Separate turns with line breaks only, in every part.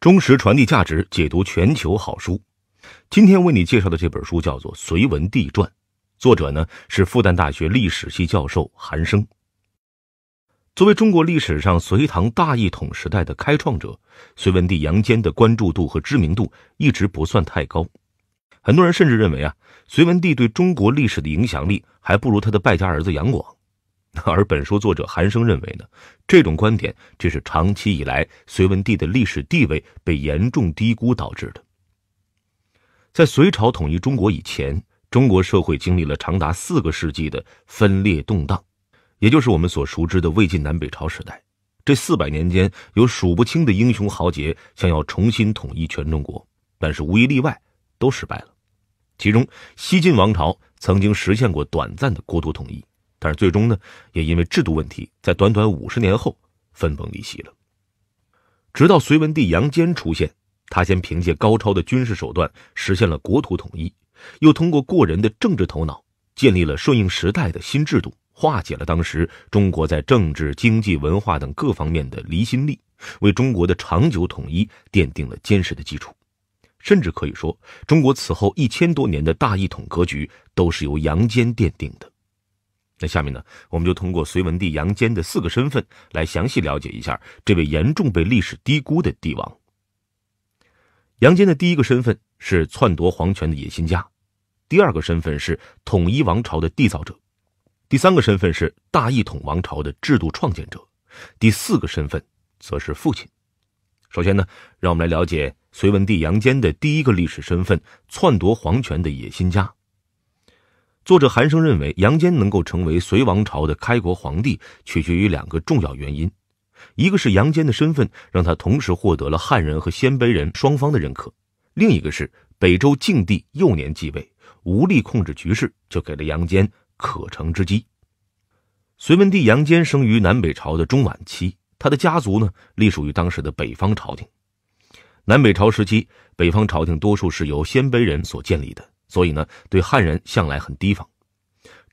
忠实传递价值，解读全球好书。今天为你介绍的这本书叫做《隋文帝传》，作者呢是复旦大学历史系教授韩升。作为中国历史上隋唐大一统时代的开创者，隋文帝杨坚的关注度和知名度一直不算太高。很多人甚至认为啊，隋文帝对中国历史的影响力还不如他的败家儿子杨广。而本书作者韩生认为呢，这种观点这是长期以来隋文帝的历史地位被严重低估导致的。在隋朝统一中国以前，中国社会经历了长达四个世纪的分裂动荡，也就是我们所熟知的魏晋南北朝时代。这四百年间，有数不清的英雄豪杰想要重新统一全中国，但是无一例外都失败了。其中，西晋王朝曾经实现过短暂的国土统一。但是最终呢，也因为制度问题，在短短五十年后分崩离析了。直到隋文帝杨坚出现，他先凭借高超的军事手段实现了国土统一，又通过过人的政治头脑建立了顺应时代的新制度，化解了当时中国在政治、经济、文化等各方面的离心力，为中国的长久统一奠定了坚实的基础。甚至可以说，中国此后一千多年的大一统格局都是由杨坚奠定的。那下面呢，我们就通过隋文帝杨坚的四个身份来详细了解一下这位严重被历史低估的帝王。杨坚的第一个身份是篡夺皇权的野心家，第二个身份是统一王朝的缔造者，第三个身份是大一统王朝的制度创建者，第四个身份则是父亲。首先呢，让我们来了解隋文帝杨坚的第一个历史身份——篡夺皇权的野心家。作者韩生认为，杨坚能够成为隋王朝的开国皇帝，取决于两个重要原因：一个是杨坚的身份，让他同时获得了汉人和鲜卑人双方的认可；另一个是北周静帝幼年继位，无力控制局势，就给了杨坚可乘之机。隋文帝杨坚生于南北朝的中晚期，他的家族呢，隶属于当时的北方朝廷。南北朝时期，北方朝廷多数是由鲜卑人所建立的。所以呢，对汉人向来很提防。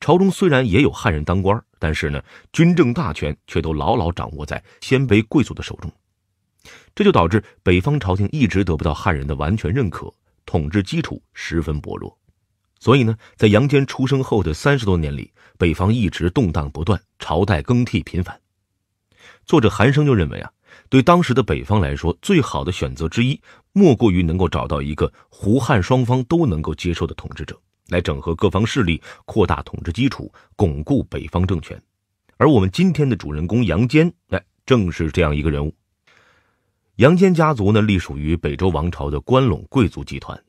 朝中虽然也有汉人当官，但是呢，军政大权却都牢牢掌握在鲜卑贵族的手中。这就导致北方朝廷一直得不到汉人的完全认可，统治基础十分薄弱。所以呢，在杨坚出生后的三十多年里，北方一直动荡不断，朝代更替频繁。作者韩生就认为啊。对当时的北方来说，最好的选择之一，莫过于能够找到一个胡汉双方都能够接受的统治者，来整合各方势力，扩大统治基础，巩固北方政权。而我们今天的主人公杨坚，哎，正是这样一个人物。杨坚家族呢，隶属于北周王朝的关陇贵族集团。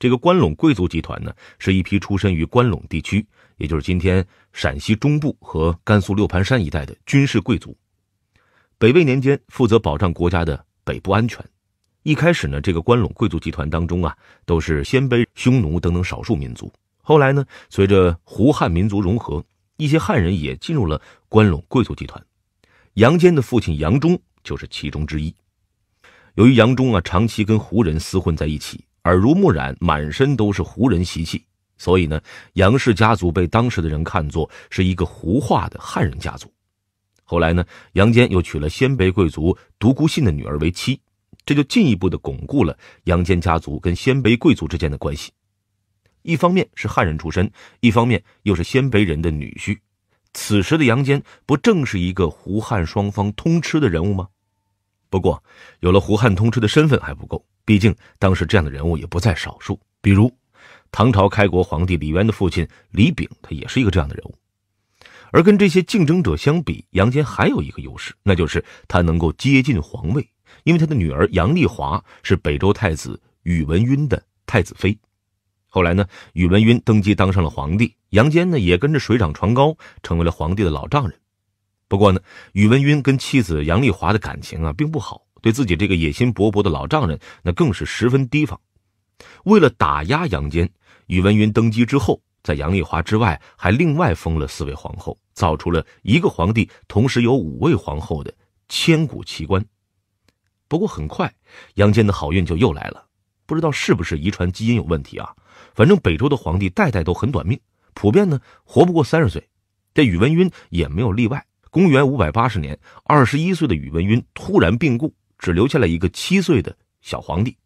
这个关陇贵族集团呢，是一批出身于关陇地区，也就是今天陕西中部和甘肃六盘山一带的军事贵族。北魏年间，负责保障国家的北部安全。一开始呢，这个关陇贵族集团当中啊，都是鲜卑、匈奴等等少数民族。后来呢，随着胡汉民族融合，一些汉人也进入了关陇贵族集团。杨坚的父亲杨忠就是其中之一。由于杨忠啊长期跟胡人厮混在一起，耳濡目染，满身都是胡人习气，所以呢，杨氏家族被当时的人看作是一个胡化的汉人家族。后来呢，杨坚又娶了鲜卑贵族独孤信的女儿为妻，这就进一步的巩固了杨坚家族跟鲜卑贵族之间的关系。一方面是汉人出身，一方面又是鲜卑人的女婿。此时的杨坚，不正是一个胡汉双方通吃的人物吗？不过，有了胡汉通吃的身份还不够，毕竟当时这样的人物也不在少数。比如，唐朝开国皇帝李渊的父亲李炳，他也是一个这样的人物。而跟这些竞争者相比，杨坚还有一个优势，那就是他能够接近皇位，因为他的女儿杨丽华是北周太子宇文赟的太子妃。后来呢，宇文赟登基当上了皇帝，杨坚呢也跟着水涨船高，成为了皇帝的老丈人。不过呢，宇文赟跟妻子杨丽华的感情啊并不好，对自己这个野心勃勃的老丈人，那更是十分提防。为了打压杨坚，宇文赟登基之后。在杨丽华之外，还另外封了四位皇后，造出了一个皇帝同时有五位皇后的千古奇观。不过很快，杨坚的好运就又来了。不知道是不是遗传基因有问题啊？反正北周的皇帝代代都很短命，普遍呢活不过三十岁。这宇文赟也没有例外。公元五百八十年，二十一岁的宇文赟突然病故，只留下了一个七岁的小皇帝。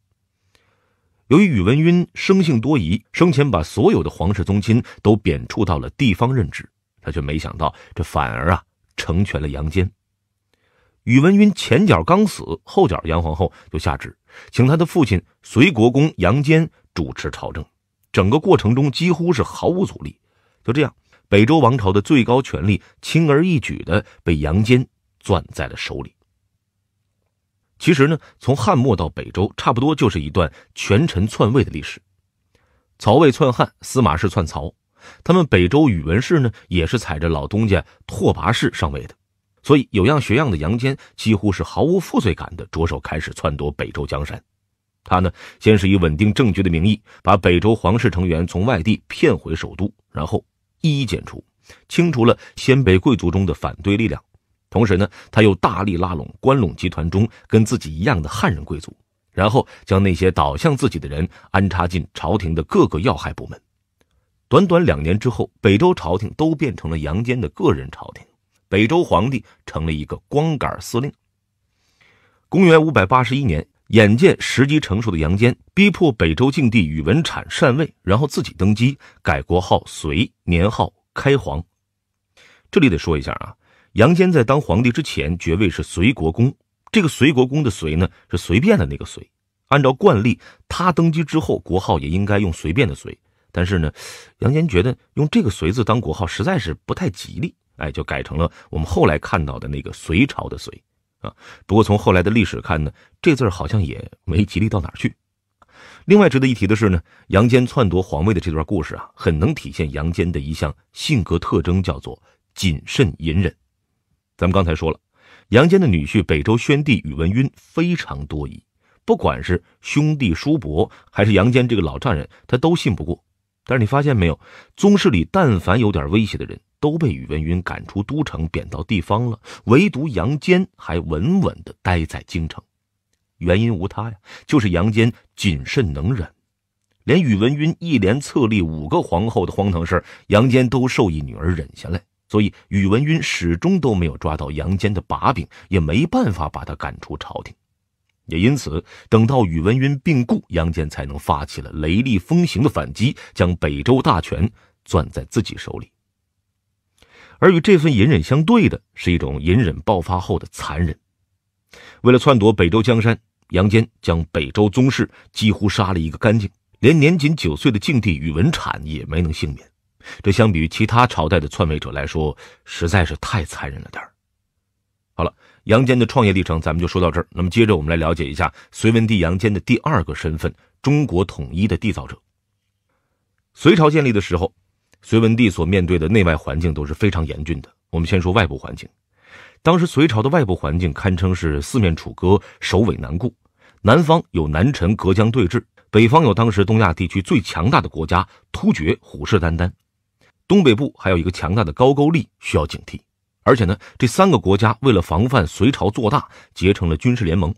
由于宇文赟生性多疑，生前把所有的皇室宗亲都贬黜到了地方任职，他却没想到这反而啊成全了杨坚。宇文赟前脚刚死，后脚杨皇后就下旨请他的父亲隋国公杨坚主持朝政，整个过程中几乎是毫无阻力。就这样，北周王朝的最高权力轻而易举地被杨坚攥在了手里。其实呢，从汉末到北周，差不多就是一段权臣篡位的历史。曹魏篡汉，司马氏篡曹，他们北周宇文氏呢，也是踩着老东家拓跋氏上位的。所以有样学样的杨坚，几乎是毫无负罪感的着手开始篡夺北周江山。他呢，先是以稳定政局的名义，把北周皇室成员从外地骗回首都，然后一一剪除，清除了鲜卑贵族中的反对力量。同时呢，他又大力拉拢关陇集团中跟自己一样的汉人贵族，然后将那些倒向自己的人安插进朝廷的各个要害部门。短短两年之后，北周朝廷都变成了杨坚的个人朝廷，北周皇帝成了一个光杆司令。公元五百八十一年，眼见时机成熟的杨坚逼迫北周境帝宇文阐禅位，然后自己登基，改国号隋，年号开皇。这里得说一下啊。杨坚在当皇帝之前，爵位是隋国公。这个隋国公的隋呢，是随便的那个隋。按照惯例，他登基之后，国号也应该用随便的隋。但是呢，杨坚觉得用这个隋字当国号实在是不太吉利，哎，就改成了我们后来看到的那个隋朝的隋。啊，不过从后来的历史看呢，这字好像也没吉利到哪儿去。另外值得一提的是呢，杨坚篡夺皇位的这段故事啊，很能体现杨坚的一项性格特征，叫做谨慎隐忍。咱们刚才说了，杨坚的女婿北周宣帝宇文赟非常多疑，不管是兄弟叔伯，还是杨坚这个老丈人，他都信不过。但是你发现没有，宗室里但凡有点威胁的人，都被宇文赟赶出都城，贬到地方了。唯独杨坚还稳稳地待在京城，原因无他呀，就是杨坚谨慎能忍，连宇文赟一连册立五个皇后的荒唐事，杨坚都授意女儿忍下来。所以宇文赟始终都没有抓到杨坚的把柄，也没办法把他赶出朝廷。也因此，等到宇文赟病故，杨坚才能发起了雷厉风行的反击，将北周大权攥在自己手里。而与这份隐忍相对的，是一种隐忍爆发后的残忍。为了篡夺北周江山，杨坚将北周宗室几乎杀了一个干净，连年仅九岁的敬帝宇文阐也没能幸免。这相比于其他朝代的篡位者来说，实在是太残忍了点儿。好了，杨坚的创业历程咱们就说到这儿。那么接着我们来了解一下隋文帝杨坚的第二个身份——中国统一的缔造者。隋朝建立的时候，隋文帝所面对的内外环境都是非常严峻的。我们先说外部环境，当时隋朝的外部环境堪称是四面楚歌、首尾难顾。南方有南陈隔江对峙，北方有当时东亚地区最强大的国家突厥虎视眈眈。东北部还有一个强大的高句丽需要警惕，而且呢，这三个国家为了防范隋朝做大，结成了军事联盟。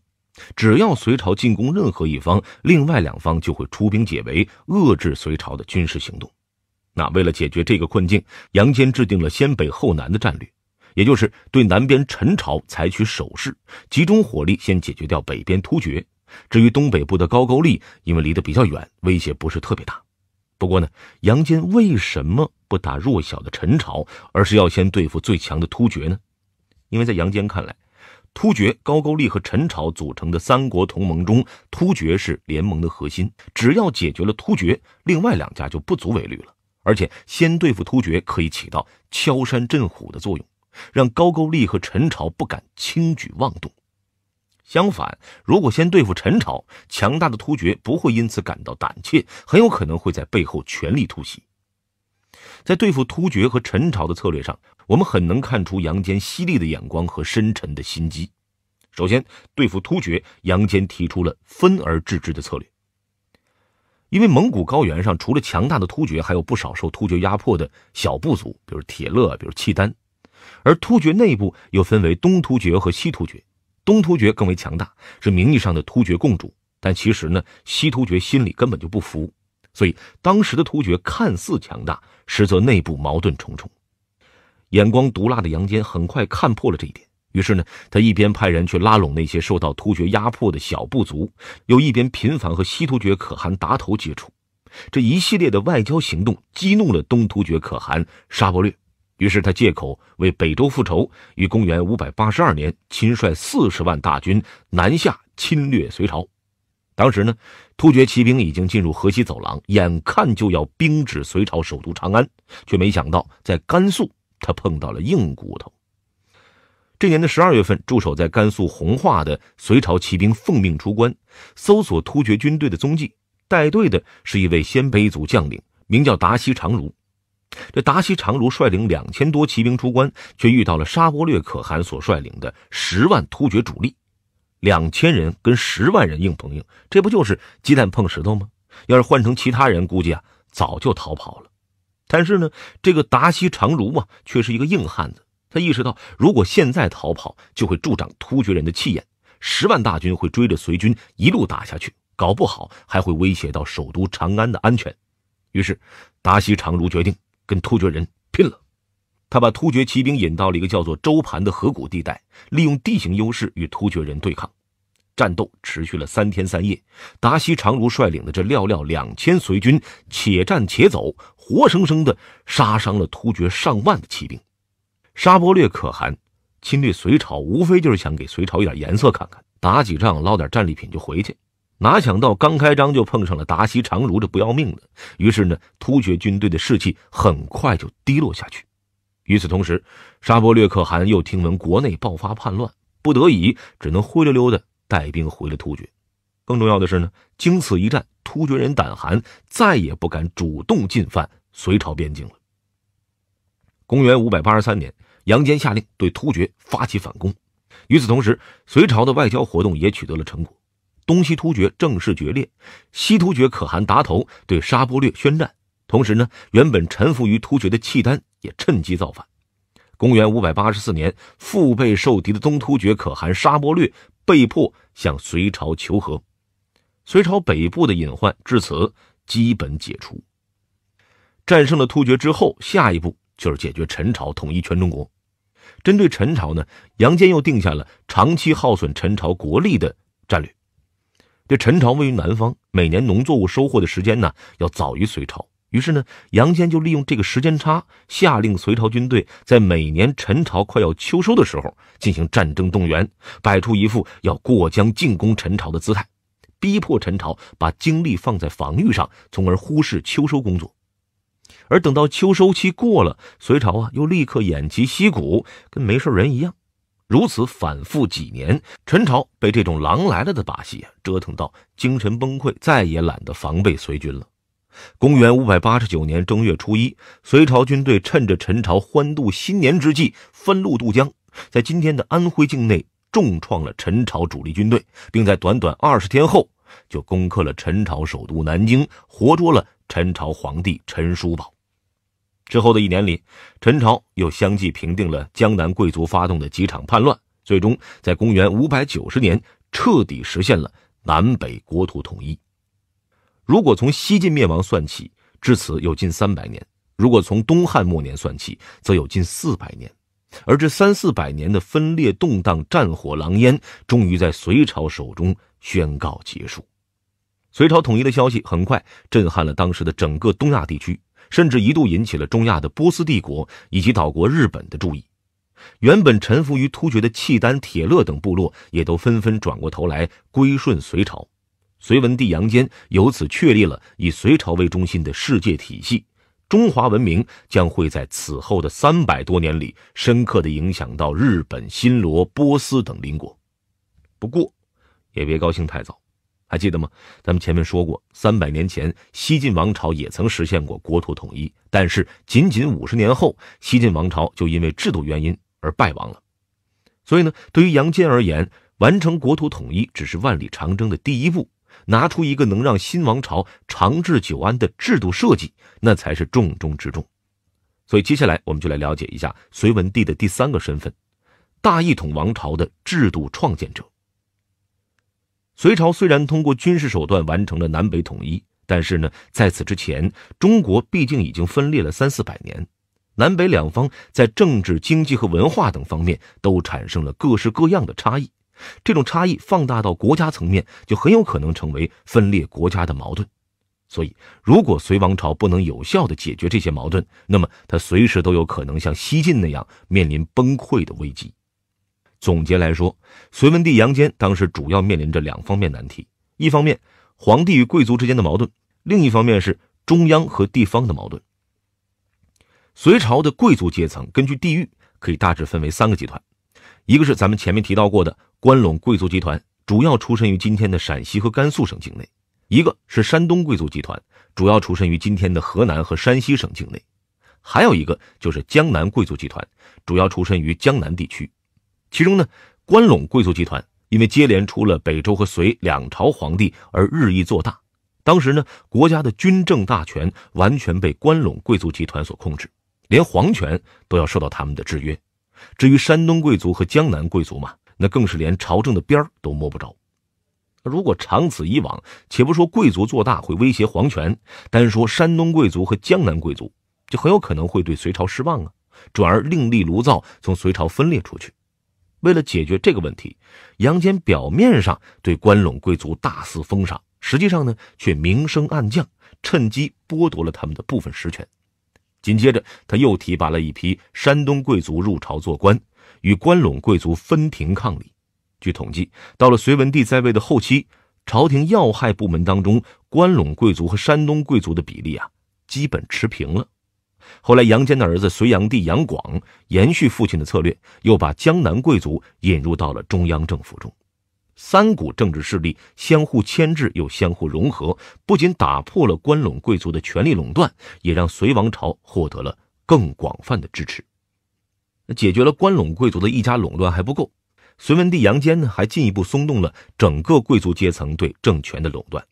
只要隋朝进攻任何一方，另外两方就会出兵解围，遏制隋朝的军事行动。那为了解决这个困境，杨坚制定了先北后南的战略，也就是对南边陈朝采取守势，集中火力先解决掉北边突厥。至于东北部的高句丽，因为离得比较远，威胁不是特别大。不过呢，杨坚为什么不打弱小的陈朝，而是要先对付最强的突厥呢？因为在杨坚看来，突厥、高句丽和陈朝组成的三国同盟中，突厥是联盟的核心。只要解决了突厥，另外两家就不足为虑了。而且，先对付突厥可以起到敲山震虎的作用，让高句丽和陈朝不敢轻举妄动。相反，如果先对付陈朝，强大的突厥不会因此感到胆怯，很有可能会在背后全力突袭。在对付突厥和陈朝的策略上，我们很能看出杨坚犀利的眼光和深沉的心机。首先，对付突厥，杨坚提出了分而治之的策略。因为蒙古高原上除了强大的突厥，还有不少受突厥压迫的小部族，比如铁勒，比如契丹，而突厥内部又分为东突厥和西突厥。东突厥更为强大，是名义上的突厥共主，但其实呢，西突厥心里根本就不服。所以，当时的突厥看似强大，实则内部矛盾重重。眼光毒辣的杨坚很快看破了这一点，于是呢，他一边派人去拉拢那些受到突厥压迫的小部族，又一边频繁和西突厥可汗达头接触。这一系列的外交行动激怒了东突厥可汗沙伯略。于是他借口为北周复仇，于公元五百八十二年亲率四十万大军南下侵略隋朝。当时呢，突厥骑兵已经进入河西走廊，眼看就要兵至隋朝首都长安，却没想到在甘肃他碰到了硬骨头。这年的十二月份，驻守在甘肃宏化的隋朝骑兵奉命出关，搜索突厥军队的踪迹。带队的是一位鲜卑族将领，名叫达西长儒。这达西长儒率领两千多骑兵出关，却遇到了沙伯略可汗所率领的十万突厥主力。两千人跟十万人硬碰硬，这不就是鸡蛋碰石头吗？要是换成其他人，估计啊早就逃跑了。但是呢，这个达西长儒嘛，却是一个硬汉子。他意识到，如果现在逃跑，就会助长突厥人的气焰，十万大军会追着随军一路打下去，搞不好还会威胁到首都长安的安全。于是，达西长儒决定。跟突厥人拼了，他把突厥骑兵引到了一个叫做周盘的河谷地带，利用地形优势与突厥人对抗。战斗持续了三天三夜，达西长儒率领的这寥寥两千随军，且战且走，活生生的杀伤了突厥上万的骑兵。沙伯略可汗亲对隋朝，无非就是想给隋朝一点颜色看看，打几仗捞点战利品就回去。哪想到刚开张就碰上了达西长儒这不要命的，于是呢，突厥军队的士气很快就低落下去。与此同时，沙伯略可汗又听闻国内爆发叛乱，不得已只能灰溜溜的带兵回了突厥。更重要的是呢，经此一战，突厥人胆寒，再也不敢主动进犯隋朝边境了。公元五百八十三年，杨坚下令对突厥发起反攻。与此同时，隋朝的外交活动也取得了成果。东西突厥正式决裂，西突厥可汗达头对沙钵略宣战，同时呢，原本臣服于突厥的契丹也趁机造反。公元五百八十四年，腹背受敌的东突厥可汗沙钵略被迫向隋朝求和，隋朝北部的隐患至此基本解除。战胜了突厥之后，下一步就是解决陈朝，统一全中国。针对陈朝呢，杨坚又定下了长期耗损陈朝国力的战略。这陈朝位于南方，每年农作物收获的时间呢，要早于隋朝。于是呢，杨坚就利用这个时间差，下令隋朝军队在每年陈朝快要秋收的时候进行战争动员，摆出一副要过江进攻陈朝的姿态，逼迫陈朝把精力放在防御上，从而忽视秋收工作。而等到秋收期过了，隋朝啊，又立刻偃旗息鼓，跟没事人一样。如此反复几年，陈朝被这种“狼来了”的把戏折腾到精神崩溃，再也懒得防备隋军了。公元五百八十九年正月初一，隋朝军队趁着陈朝欢度新年之际分路渡江，在今天的安徽境内重创了陈朝主力军队，并在短短二十天后就攻克了陈朝首都南京，活捉了陈朝皇帝陈叔宝。之后的一年里，陈朝又相继平定了江南贵族发动的几场叛乱，最终在公元五百九十年彻底实现了南北国土统一。如果从西晋灭亡算起，至此有近三百年；如果从东汉末年算起，则有近四百年。而这三四百年的分裂、动荡、战火、狼烟，终于在隋朝手中宣告结束。隋朝统一的消息很快震撼了当时的整个东亚地区。甚至一度引起了中亚的波斯帝国以及岛国日本的注意，原本臣服于突厥的契丹、铁勒等部落也都纷纷转过头来归顺隋朝，隋文帝杨坚由此确立了以隋朝为中心的世界体系，中华文明将会在此后的三百多年里深刻的影响到日本、新罗、波斯等邻国。不过，也别高兴太早。还记得吗？咱们前面说过，三百年前西晋王朝也曾实现过国土统一，但是仅仅五十年后，西晋王朝就因为制度原因而败亡了。所以呢，对于杨坚而言，完成国土统一只是万里长征的第一步，拿出一个能让新王朝长治久安的制度设计，那才是重中之重。所以接下来，我们就来了解一下隋文帝的第三个身份——大一统王朝的制度创建者。隋朝虽然通过军事手段完成了南北统一，但是呢，在此之前，中国毕竟已经分裂了三四百年，南北两方在政治、经济和文化等方面都产生了各式各样的差异。这种差异放大到国家层面，就很有可能成为分裂国家的矛盾。所以，如果隋王朝不能有效地解决这些矛盾，那么他随时都有可能像西晋那样面临崩溃的危机。总结来说，隋文帝杨坚当时主要面临着两方面难题：一方面，皇帝与贵族之间的矛盾；另一方面是中央和地方的矛盾。隋朝的贵族阶层根据地域可以大致分为三个集团：一个是咱们前面提到过的关陇贵族集团，主要出身于今天的陕西和甘肃省境内；一个是山东贵族集团，主要出身于今天的河南和山西省境内；还有一个就是江南贵族集团，主要出身于江南地区。其中呢，关陇贵族集团因为接连出了北周和隋两朝皇帝而日益做大。当时呢，国家的军政大权完全被关陇贵族集团所控制，连皇权都要受到他们的制约。至于山东贵族和江南贵族嘛，那更是连朝政的边儿都摸不着。如果长此以往，且不说贵族做大会威胁皇权，单说山东贵族和江南贵族，就很有可能会对隋朝失望啊，转而另立炉灶，从隋朝分裂出去。为了解决这个问题，杨坚表面上对关陇贵族大肆封赏，实际上呢却明升暗降，趁机剥夺了他们的部分实权。紧接着，他又提拔了一批山东贵族入朝做官，与关陇贵族分庭抗礼。据统计，到了隋文帝在位的后期，朝廷要害部门当中，关陇贵族和山东贵族的比例啊，基本持平了。后来，杨坚的儿子隋炀帝杨广延续父亲的策略，又把江南贵族引入到了中央政府中。三股政治势力相互牵制又相互融合，不仅打破了关陇贵族的权力垄断，也让隋王朝获得了更广泛的支持。解决了关陇贵族的一家垄断还不够，隋文帝杨坚呢，还进一步松动了整个贵族阶层对政权的垄断。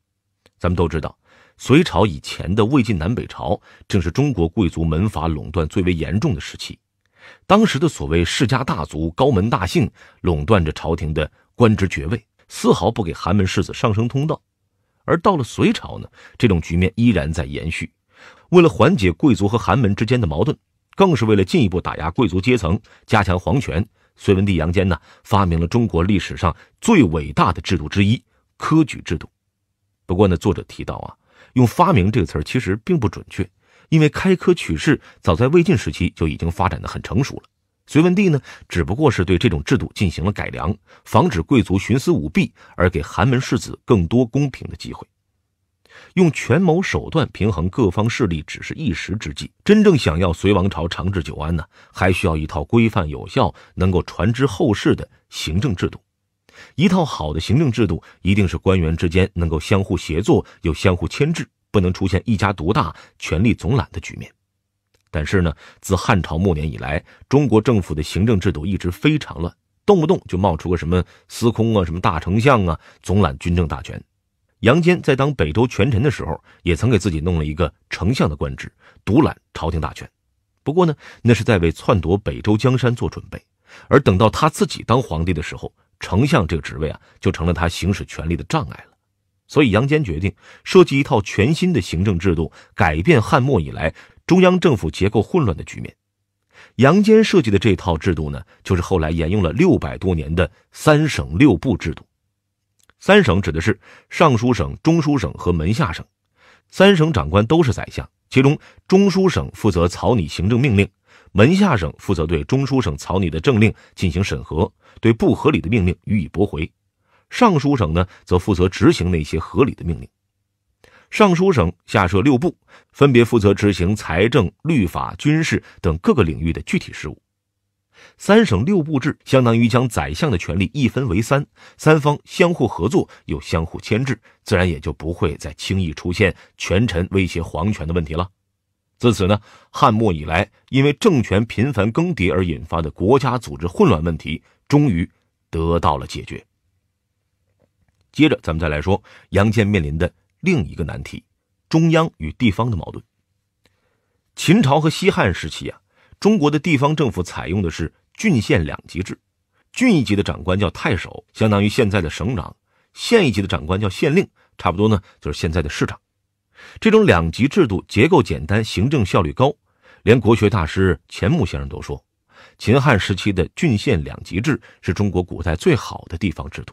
咱们都知道。隋朝以前的魏晋南北朝，正是中国贵族门阀垄断最为严重的时期。当时的所谓世家大族、高门大姓垄断着朝廷的官职爵位，丝毫不给寒门世子上升通道。而到了隋朝呢，这种局面依然在延续。为了缓解贵族和寒门之间的矛盾，更是为了进一步打压贵族阶层、加强皇权，隋文帝杨坚呢发明了中国历史上最伟大的制度之一——科举制度。不过呢，作者提到啊。用“发明”这个词儿其实并不准确，因为开科取士早在魏晋时期就已经发展的很成熟了。隋文帝呢，只不过是对这种制度进行了改良，防止贵族徇私舞弊，而给寒门士子更多公平的机会。用权谋手段平衡各方势力只是一时之计，真正想要隋王朝长治久安呢，还需要一套规范有效、能够传之后世的行政制度。一套好的行政制度，一定是官员之间能够相互协作，又相互牵制，不能出现一家独大、权力总揽的局面。但是呢，自汉朝末年以来，中国政府的行政制度一直非常乱，动不动就冒出个什么司空啊、什么大丞相啊，总揽军政大权。杨坚在当北周权臣的时候，也曾给自己弄了一个丞相的官职，独揽朝廷大权。不过呢，那是在为篡夺北周江山做准备，而等到他自己当皇帝的时候。丞相这个职位啊，就成了他行使权力的障碍了。所以杨坚决定设计一套全新的行政制度，改变汉末以来中央政府结构混乱的局面。杨坚设计的这套制度呢，就是后来沿用了六百多年的三省六部制度。三省指的是尚书省、中书省和门下省，三省长官都是宰相，其中中书省负责草拟行政命令。门下省负责对中书省草拟的政令进行审核，对不合理的命令予以驳回；尚书省呢，则负责执行那些合理的命令。尚书省下设六部，分别负责执行财政、律法、军事等各个领域的具体事务。三省六部制相当于将宰相的权力一分为三，三方相互合作又相互牵制，自然也就不会再轻易出现权臣威胁皇权的问题了。自此呢，汉末以来，因为政权频繁更迭而引发的国家组织混乱问题，终于得到了解决。接着，咱们再来说杨坚面临的另一个难题：中央与地方的矛盾。秦朝和西汉时期啊，中国的地方政府采用的是郡县两级制，郡一级的长官叫太守，相当于现在的省长；县一级的长官叫县令，差不多呢就是现在的市长。这种两级制度结构简单，行政效率高，连国学大师钱穆先生都说，秦汉时期的郡县两级制是中国古代最好的地方制度。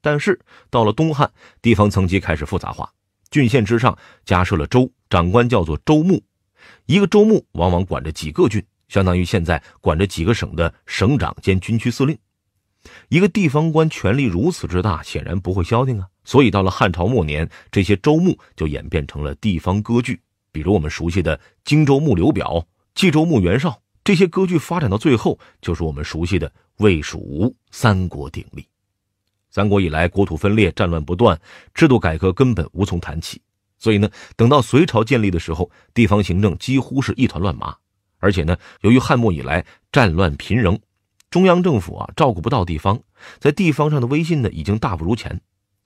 但是到了东汉，地方层级开始复杂化，郡县之上加设了州，长官叫做州牧，一个州牧往往管着几个郡，相当于现在管着几个省的省长兼军区司令。一个地方官权力如此之大，显然不会消停啊。所以，到了汉朝末年，这些州牧就演变成了地方割据，比如我们熟悉的荆州牧刘表、冀州牧袁绍，这些割据发展到最后，就是我们熟悉的魏蜀吴三国鼎立。三国以来，国土分裂，战乱不断，制度改革根本无从谈起。所以呢，等到隋朝建立的时候，地方行政几乎是一团乱麻，而且呢，由于汉末以来战乱频仍，中央政府啊照顾不到地方，在地方上的威信呢已经大不如前。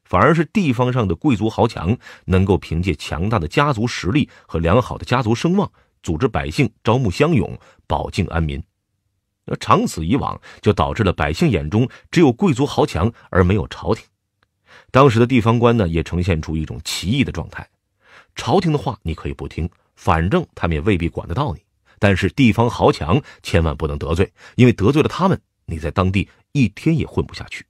反而是地方上的贵族豪强能够凭借强大的家族实力和良好的家族声望，组织百姓招募乡勇，保境安民。而长此以往，就导致了百姓眼中只有贵族豪强，而没有朝廷。当时的地方官呢，也呈现出一种奇异的状态：朝廷的话你可以不听，反正他们也未必管得到你；但是地方豪强千万不能得罪，因为得罪了他们，你在当地一天也混不下去。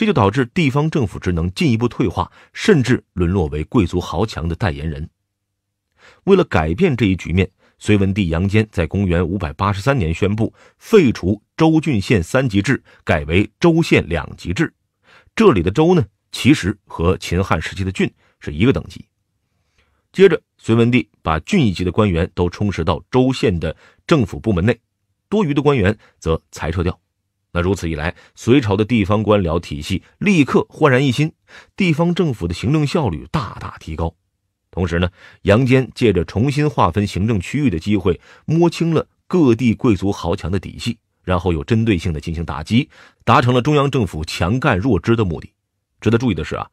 这就导致地方政府职能进一步退化，甚至沦落为贵族豪强的代言人。为了改变这一局面，隋文帝杨坚在公元五百八十三年宣布废除州郡县三级制，改为州县两级制。这里的州呢，其实和秦汉时期的郡是一个等级。接着，隋文帝把郡一级的官员都充实到州县的政府部门内，多余的官员则裁撤掉。那如此一来，隋朝的地方官僚体系立刻焕然一新，地方政府的行政效率大大提高。同时呢，杨坚借着重新划分行政区域的机会，摸清了各地贵族豪强的底细，然后有针对性的进行打击，达成了中央政府强干弱支的目的。值得注意的是啊，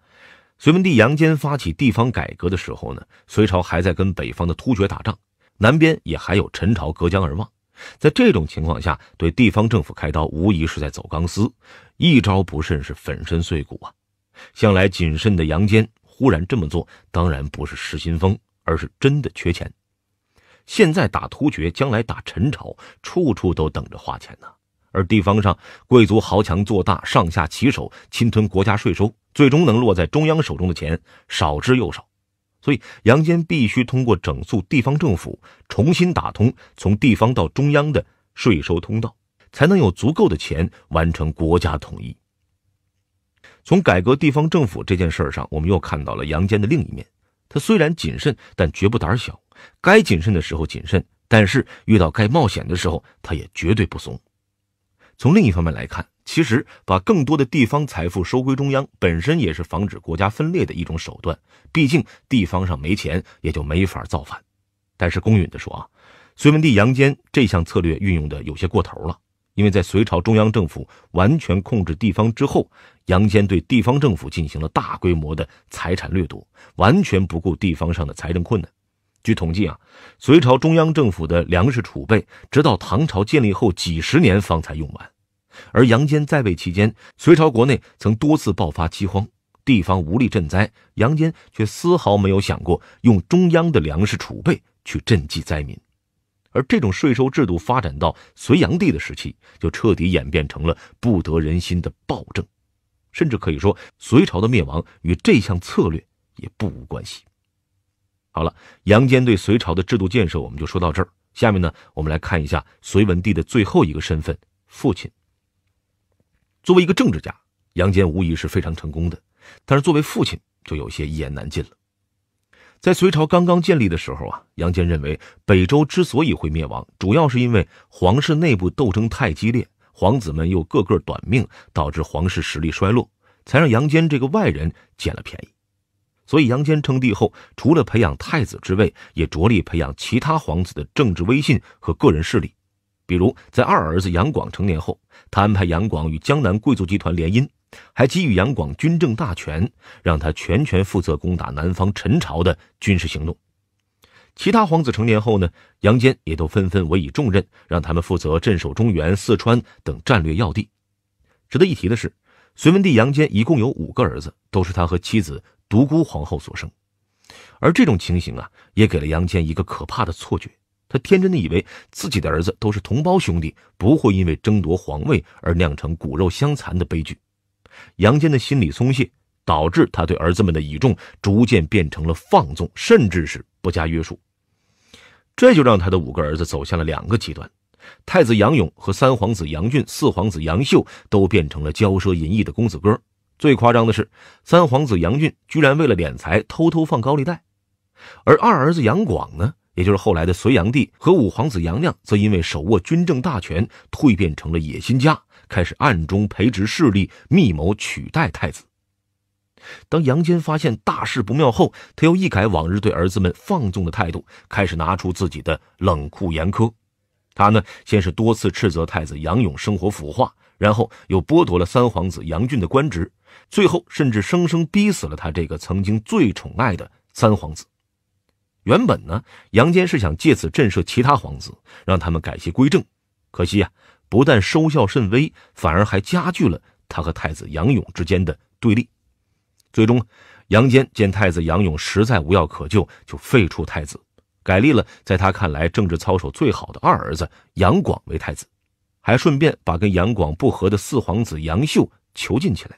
隋文帝杨坚发起地方改革的时候呢，隋朝还在跟北方的突厥打仗，南边也还有陈朝隔江而望。在这种情况下，对地方政府开刀，无疑是在走钢丝，一招不慎是粉身碎骨啊！向来谨慎的杨坚忽然这么做，当然不是失心疯，而是真的缺钱。现在打突厥，将来打陈朝，处处都等着花钱呢。而地方上贵族豪强做大，上下其手侵吞国家税收，最终能落在中央手中的钱少之又少。所以，杨坚必须通过整肃地方政府，重新打通从地方到中央的税收通道，才能有足够的钱完成国家统一。从改革地方政府这件事儿上，我们又看到了杨坚的另一面：他虽然谨慎，但绝不胆小；该谨慎的时候谨慎，但是遇到该冒险的时候，他也绝对不怂。从另一方面来看，其实，把更多的地方财富收归中央，本身也是防止国家分裂的一种手段。毕竟，地方上没钱，也就没法造反。但是，公允地说啊，隋文帝杨坚这项策略运用的有些过头了。因为在隋朝中央政府完全控制地方之后，杨坚对地方政府进行了大规模的财产掠夺，完全不顾地方上的财政困难。据统计啊，隋朝中央政府的粮食储备，直到唐朝建立后几十年方才用完。而杨坚在位期间，隋朝国内曾多次爆发饥荒，地方无力赈灾，杨坚却丝毫没有想过用中央的粮食储备去赈济灾民。而这种税收制度发展到隋炀帝的时期，就彻底演变成了不得人心的暴政，甚至可以说，隋朝的灭亡与这项策略也不无关系。好了，杨坚对隋朝的制度建设，我们就说到这儿。下面呢，我们来看一下隋文帝的最后一个身份——父亲。作为一个政治家，杨坚无疑是非常成功的，但是作为父亲就有些一言难尽了。在隋朝刚刚建立的时候啊，杨坚认为北周之所以会灭亡，主要是因为皇室内部斗争太激烈，皇子们又个个短命，导致皇室实力衰落，才让杨坚这个外人捡了便宜。所以杨坚称帝后，除了培养太子之位，也着力培养其他皇子的政治威信和个人势力。比如，在二儿子杨广成年后，他安排杨广与江南贵族集团联姻，还给予杨广军政大权，让他全权负责攻打南方陈朝的军事行动。其他皇子成年后呢，杨坚也都纷纷委以重任，让他们负责镇守中原、四川等战略要地。值得一提的是，隋文帝杨坚一共有五个儿子，都是他和妻子独孤皇后所生。而这种情形啊，也给了杨坚一个可怕的错觉。他天真的以为自己的儿子都是同胞兄弟，不会因为争夺皇位而酿成骨肉相残的悲剧。杨坚的心理松懈，导致他对儿子们的倚重逐渐变成了放纵，甚至是不加约束。这就让他的五个儿子走向了两个极端：太子杨勇和三皇子杨俊、四皇子杨秀都变成了骄奢淫逸的公子哥。最夸张的是，三皇子杨俊居然为了敛财，偷偷放高利贷。而二儿子杨广呢？也就是后来的隋炀帝和五皇子杨亮，则因为手握军政大权，蜕变成了野心家，开始暗中培植势力，密谋取代太子。当杨坚发现大事不妙后，他又一改往日对儿子们放纵的态度，开始拿出自己的冷酷严苛。他呢，先是多次斥责太子杨勇生活腐化，然后又剥夺了三皇子杨俊的官职，最后甚至生生逼死了他这个曾经最宠爱的三皇子。原本呢，杨坚是想借此震慑其他皇子，让他们改邪归正。可惜啊，不但收效甚微，反而还加剧了他和太子杨勇之间的对立。最终，杨坚见太子杨勇实在无药可救，就废黜太子，改立了在他看来政治操守最好的二儿子杨广为太子，还顺便把跟杨广不和的四皇子杨秀囚禁起来。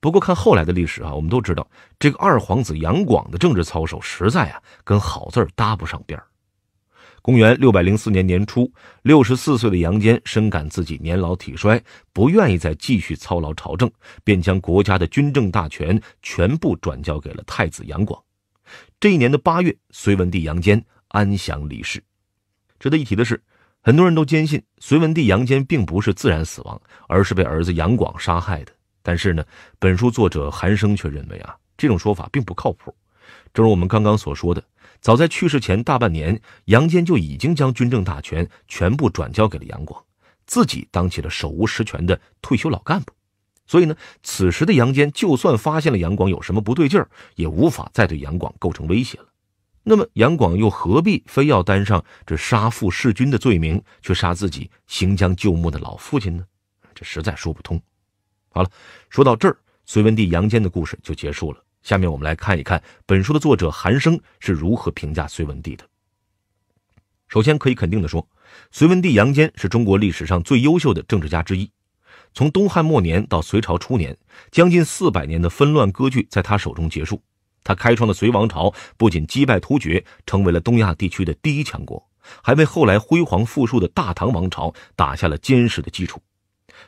不过，看后来的历史啊，我们都知道这个二皇子杨广的政治操守实在啊，跟好字搭不上边公元六百零四年年初，六十四岁的杨坚深感自己年老体衰，不愿意再继续操劳朝政，便将国家的军政大权全部转交给了太子杨广。这一年的八月，隋文帝杨坚安详离世。值得一提的是，很多人都坚信隋文帝杨坚并不是自然死亡，而是被儿子杨广杀害的。但是呢，本书作者韩生却认为啊，这种说法并不靠谱。正如我们刚刚所说的，早在去世前大半年，杨坚就已经将军政大权全部转交给了杨广，自己当起了手无实权的退休老干部。所以呢，此时的杨坚就算发现了杨广有什么不对劲儿，也无法再对杨广构成威胁了。那么，杨广又何必非要担上这杀父弑君的罪名，去杀自己行将就木的老父亲呢？这实在说不通。好了，说到这儿，隋文帝杨坚的故事就结束了。下面我们来看一看本书的作者韩生是如何评价隋文帝的。首先可以肯定的说，隋文帝杨坚是中国历史上最优秀的政治家之一。从东汉末年到隋朝初年，将近四百年的纷乱割据在他手中结束。他开创的隋王朝不仅击败突厥，成为了东亚地区的第一强国，还为后来辉煌富庶的大唐王朝打下了坚实的基础。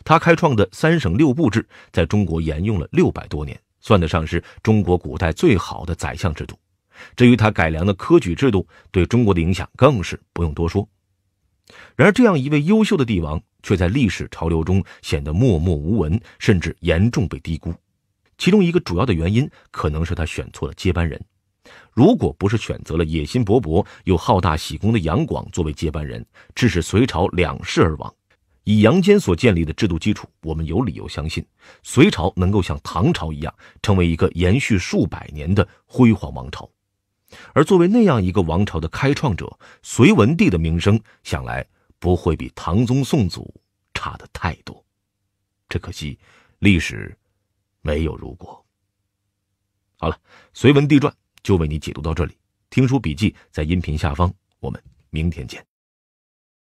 他开创的三省六部制在中国沿用了六百多年，算得上是中国古代最好的宰相制度。至于他改良的科举制度对中国的影响，更是不用多说。然而，这样一位优秀的帝王，却在历史潮流中显得默默无闻，甚至严重被低估。其中一个主要的原因，可能是他选错了接班人。如果不是选择了野心勃勃又好大喜功的杨广作为接班人，致使隋朝两世而亡。以杨坚所建立的制度基础，我们有理由相信，隋朝能够像唐朝一样成为一个延续数百年的辉煌王朝。而作为那样一个王朝的开创者，隋文帝的名声想来不会比唐宗宋祖差的太多。只可惜，历史没有如果。好了，隋文帝传就为你解读到这里。听书笔记在音频下方，我们明天见。